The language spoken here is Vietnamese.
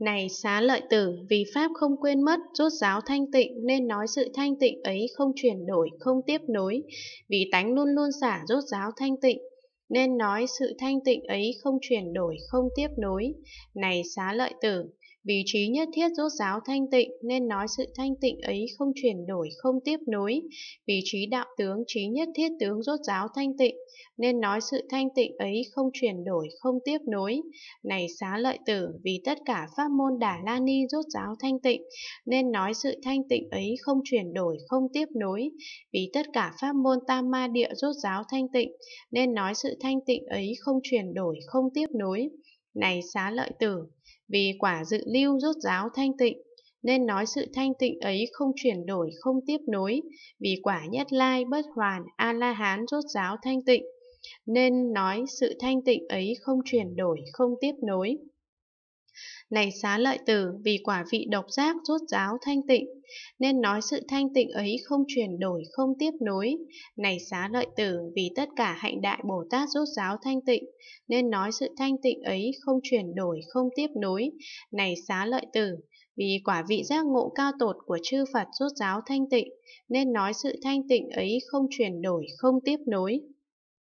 Này xá lợi tử, vì Pháp không quên mất, rốt giáo thanh tịnh nên nói sự thanh tịnh ấy không chuyển đổi, không tiếp nối, vì tánh luôn luôn xả rốt giáo thanh tịnh, nên nói sự thanh tịnh ấy không chuyển đổi, không tiếp nối. Này xá lợi tử, vì trí nhất thiết rốt giáo thanh tịnh nên nói sự thanh tịnh ấy không chuyển đổi, không tiếp nối. vì trí đạo tướng trí nhất thiết tướng rốt giáo thanh tịnh nên nói sự thanh tịnh ấy không chuyển đổi, không tiếp nối. Này xá lợi tử, vì tất cả pháp môn đà la ni rốt giáo thanh tịnh nên nói sự thanh tịnh ấy không chuyển đổi, không tiếp nối. Vì tất cả pháp môn tam ma địa rốt giáo thanh tịnh nên nói sự thanh tịnh ấy không chuyển đổi, không tiếp nối. Này xá lợi tử, vì quả dự lưu rốt giáo thanh tịnh, nên nói sự thanh tịnh ấy không chuyển đổi, không tiếp nối, vì quả nhất lai bất hoàn A-la-hán rốt giáo thanh tịnh, nên nói sự thanh tịnh ấy không chuyển đổi, không tiếp nối. Này xá lợi tử, vì quả vị độc giác rốt ráo thanh tịnh, nên nói sự thanh tịnh ấy không chuyển đổi, không tiếp nối. Này xá lợi tử, vì tất cả hạnh đại Bồ Tát rốt ráo thanh tịnh, nên nói sự thanh tịnh ấy không chuyển đổi, không tiếp nối. Này xá lợi tử, vì quả vị giác ngộ cao tột của chư Phật rốt ráo thanh tịnh, nên nói sự thanh tịnh ấy không chuyển đổi, không tiếp nối.